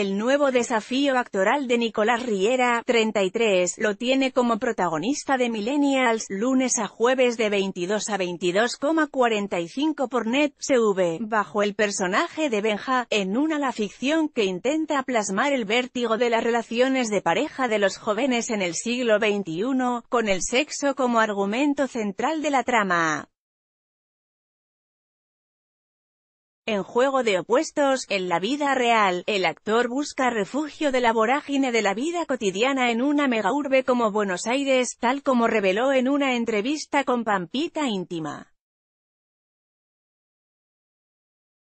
El nuevo desafío actoral de Nicolás Riera, 33, lo tiene como protagonista de Millennials, lunes a jueves de 22 a 22,45 por Net, CV, bajo el personaje de Benja, en una la ficción que intenta plasmar el vértigo de las relaciones de pareja de los jóvenes en el siglo XXI, con el sexo como argumento central de la trama. En Juego de Opuestos, en la vida real, el actor busca refugio de la vorágine de la vida cotidiana en una megaurbe como Buenos Aires, tal como reveló en una entrevista con Pampita Íntima.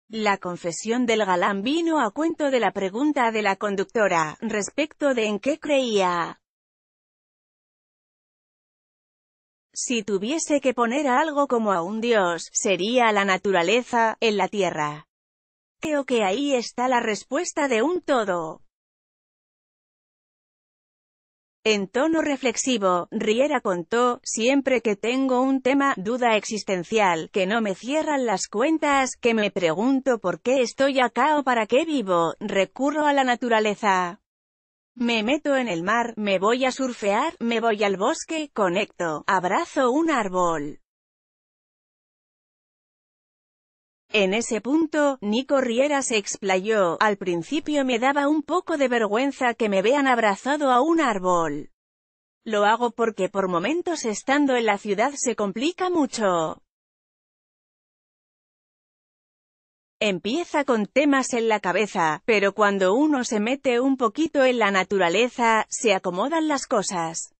La confesión del galán vino a cuento de la pregunta de la conductora, respecto de en qué creía. Si tuviese que poner a algo como a un dios, sería la naturaleza, en la tierra. Creo que ahí está la respuesta de un todo. En tono reflexivo, Riera contó, siempre que tengo un tema, duda existencial, que no me cierran las cuentas, que me pregunto por qué estoy acá o para qué vivo, recurro a la naturaleza. Me meto en el mar, me voy a surfear, me voy al bosque, conecto, abrazo un árbol. En ese punto, Nico Riera se explayó, al principio me daba un poco de vergüenza que me vean abrazado a un árbol. Lo hago porque por momentos estando en la ciudad se complica mucho. Empieza con temas en la cabeza, pero cuando uno se mete un poquito en la naturaleza, se acomodan las cosas.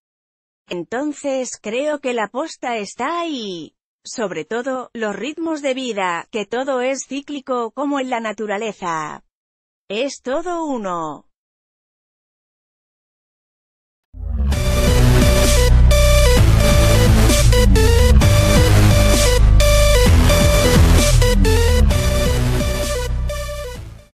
Entonces creo que la posta está ahí. Sobre todo, los ritmos de vida, que todo es cíclico como en la naturaleza. Es todo uno.